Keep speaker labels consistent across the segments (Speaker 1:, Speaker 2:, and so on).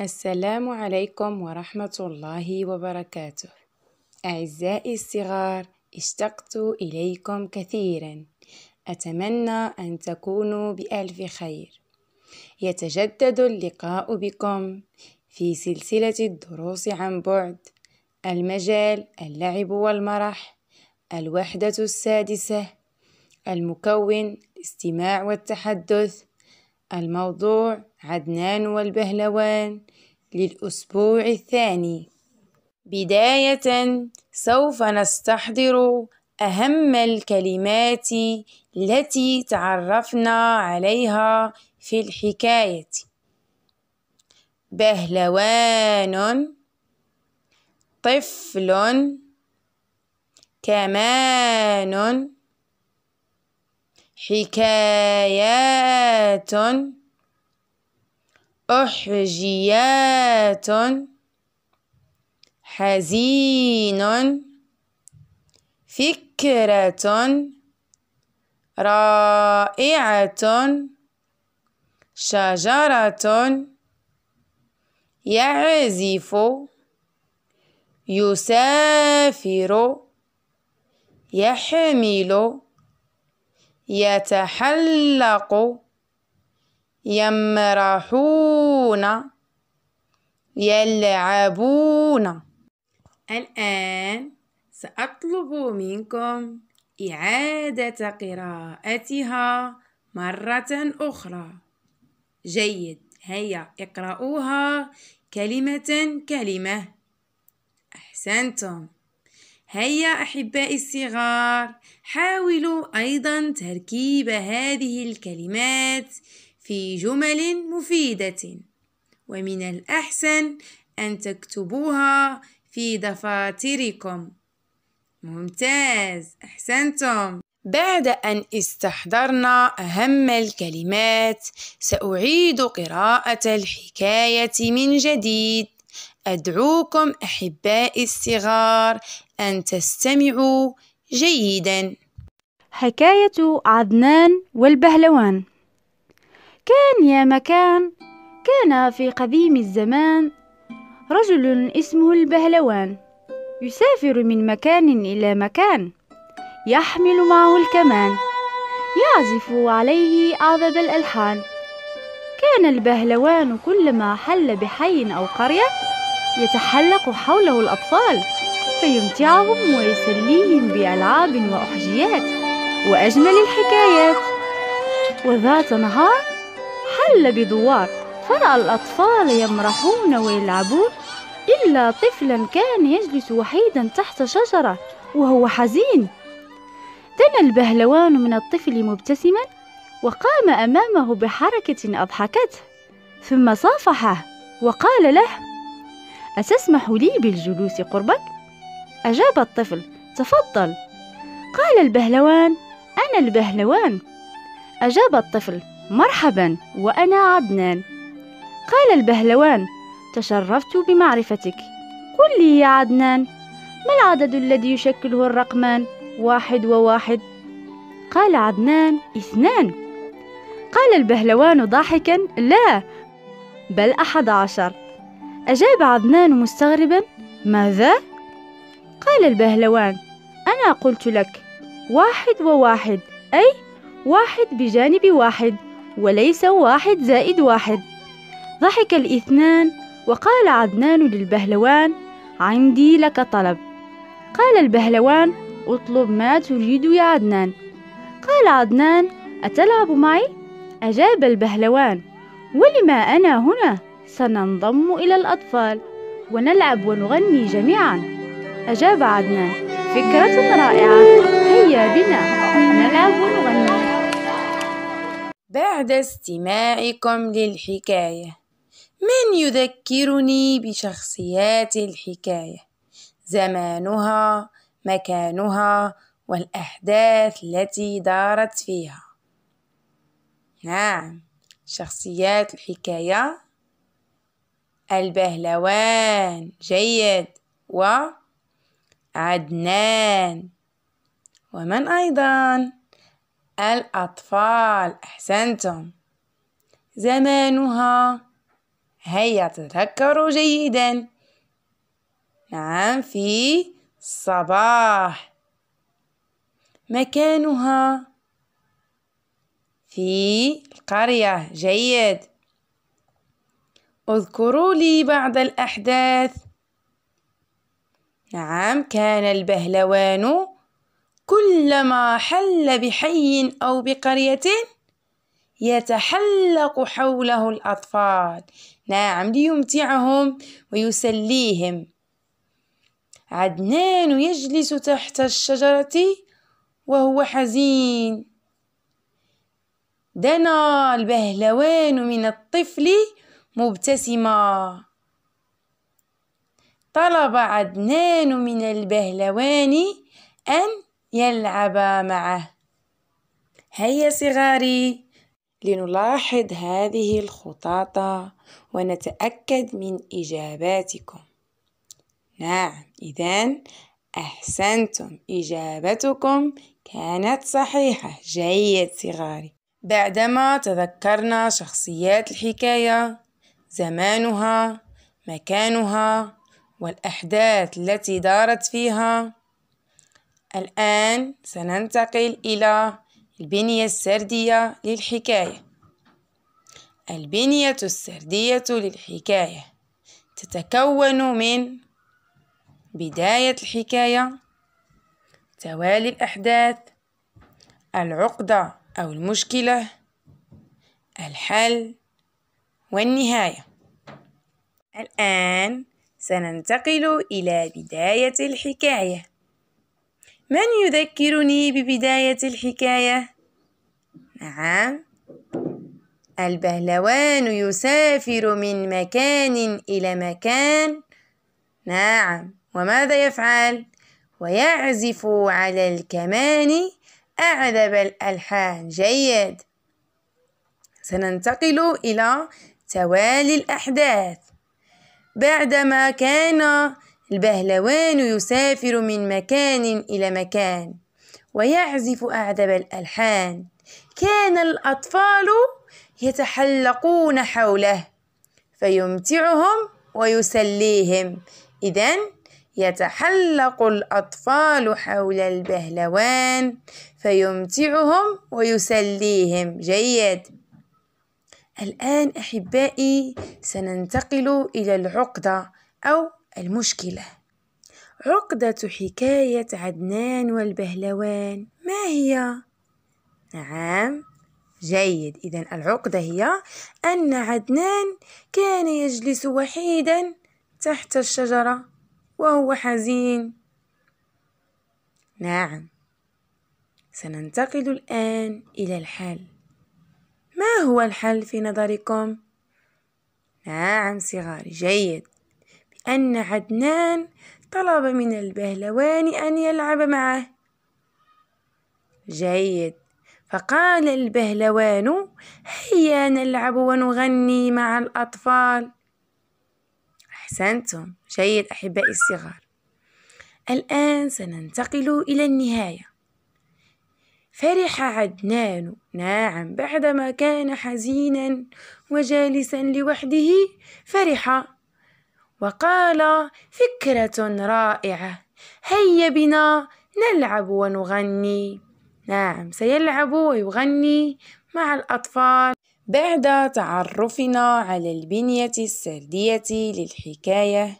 Speaker 1: السلام عليكم ورحمة الله وبركاته أعزائي الصغار اشتقت إليكم كثيرا أتمنى أن تكونوا بألف خير يتجدد اللقاء بكم في سلسلة الدروس عن بعد المجال اللعب والمرح الوحدة السادسة المكون الاستماع والتحدث الموضوع عدنان والبهلوان للأسبوع الثاني بداية سوف نستحضر أهم الكلمات التي تعرفنا عليها في الحكاية بهلوان طفل كمان حكايات أحجيات حزين فكرة رائعة شجرة يعزف يسافر يحمل يتحلق يمرحون يلعبون الآن سأطلب منكم إعادة قراءتها مرة أخرى جيد هيا اقرأوها كلمة كلمة أحسنتم هيا أحبائي الصغار حاولوا أيضا تركيب هذه الكلمات في جمل مفيدة ومن الأحسن أن تكتبوها في دفاتركم ممتاز أحسنتم بعد أن استحضرنا أهم الكلمات سأعيد قراءة الحكاية من جديد أدعوكم أحبائي الصغار أن تستمعوا جيدا حكاية
Speaker 2: عدنان والبهلوان كان يا مكان كان في قديم الزمان رجل اسمه البهلوان يسافر من مكان إلى مكان يحمل معه الكمان يعزف عليه أعذب الألحان كان البهلوان كلما حل بحي أو قرية يتحلق حوله الأطفال فيمتعهم ويسليهم بألعاب وأحجيات وأجمل الحكايات وذات نهار حل بدوار فرأى الأطفال يمرحون ويلعبون إلا طفلا كان يجلس وحيدا تحت شجرة وهو حزين دنا البهلوان من الطفل مبتسما وقام أمامه بحركة أضحكته ثم صافحه وقال له أتسمح لي بالجلوس قربك؟ أجاب الطفل تفضل قال البهلوان أنا البهلوان أجاب الطفل مرحبا وأنا عدنان قال البهلوان تشرفت بمعرفتك قل لي يا عدنان ما العدد الذي يشكله الرقمان واحد وواحد قال عدنان اثنان قال البهلوان ضاحكا لا بل أحد عشر أجاب عدنان مستغربا ماذا قال البهلوان أنا قلت لك واحد وواحد أي واحد بجانب واحد وليس واحد زائد واحد ضحك الاثنان وقال عدنان للبهلوان عندي لك طلب قال البهلوان اطلب ما تريد يا عدنان قال عدنان أتلعب معي؟ أجاب البهلوان ولما أنا هنا سننضم إلى الأطفال ونلعب ونغني جميعاً أجاب عدنان فكرة رائعة هيا بنا نلعب ونغني
Speaker 1: بعد استماعكم للحكاية من يذكرني بشخصيات الحكاية زمانها مكانها والأحداث التي دارت فيها نعم شخصيات الحكاية البهلوان جيد و عدنان ومن أيضا الأطفال أحسنتم زمانها هيا تذكروا جيدا نعم في الصباح مكانها في القرية جيد اذكروا لي بعض الأحداث نعم كان البهلوان كلما حل بحي أو بقرية يتحلق حوله الأطفال نعم ليمتعهم ويسليهم عدنان يجلس تحت الشجرة وهو حزين دنا البهلوان من الطفل مبتسما طلب عدنان من البهلوان أن يلعب معه هيا صغاري لنلاحظ هذه الخطاطة ونتأكد من إجاباتكم نعم إذا أحسنتم إجابتكم كانت صحيحة جيد صغاري بعدما تذكرنا شخصيات الحكاية زمانها مكانها والأحداث التي دارت فيها الآن سننتقل إلى البنية السردية للحكاية البنية السردية للحكاية تتكون من بداية الحكاية توالي الأحداث العقدة أو المشكلة الحل والنهاية الآن سننتقل إلى بداية الحكاية من يذكرني ببداية الحكاية؟ نعم البهلوان يسافر من مكان إلى مكان نعم وماذا يفعل؟ ويعزف على الكمان أعذب الألحان جيد سننتقل إلى توالي الأحداث بعدما كان البهلوان يسافر من مكان إلى مكان ويعزف أعذب الألحان كان الأطفال يتحلقون حوله فيمتعهم ويسليهم إذا يتحلق الأطفال حول البهلوان فيمتعهم ويسليهم جيد الآن أحبائي سننتقل إلى العقدة أو المشكلة عقدة حكاية عدنان والبهلوان ما هي؟ نعم جيد إذا العقدة هي أن عدنان كان يجلس وحيدا تحت الشجرة وهو حزين نعم سننتقل الآن إلى الحل ما هو الحل في نظركم؟ نعم صغاري جيد بأن عدنان طلب من البهلوان أن يلعب معه جيد فقال البهلوان هيا نلعب ونغني مع الأطفال أحسنتم جيد أحبائي الصغار الآن سننتقل إلى النهاية فرح عدنان ناعم بعدما كان حزينا وجالسا لوحده فرح وقال فكرة رائعة هيا بنا نلعب ونغني نعم سيلعب ويغني مع الأطفال بعد تعرفنا على البنية السردية للحكاية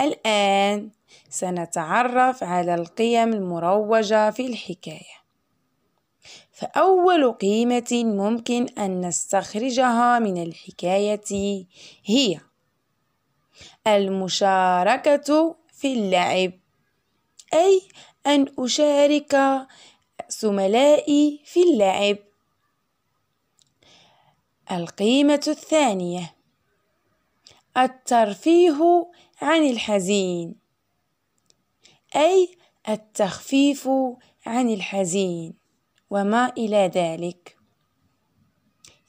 Speaker 1: الآن سنتعرف على القيم المروجة في الحكاية فأول قيمة ممكن أن نستخرجها من الحكاية هي المشاركة في اللعب أي أن أشارك زملائي في اللعب القيمة الثانية الترفيه عن الحزين أي التخفيف عن الحزين وما إلى ذلك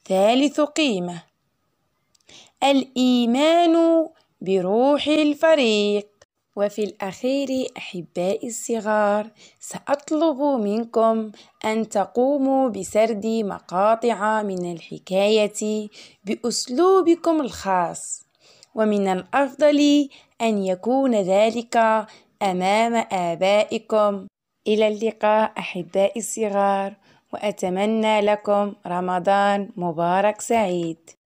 Speaker 1: ثالث قيمة الإيمان بروح الفريق وفي الأخير أحبائي الصغار سأطلب منكم أن تقوموا بسرد مقاطع من الحكاية بأسلوبكم الخاص ومن الأفضل أن يكون ذلك أمام آبائكم إلى اللقاء أحبائي الصغار وأتمنى لكم رمضان مبارك سعيد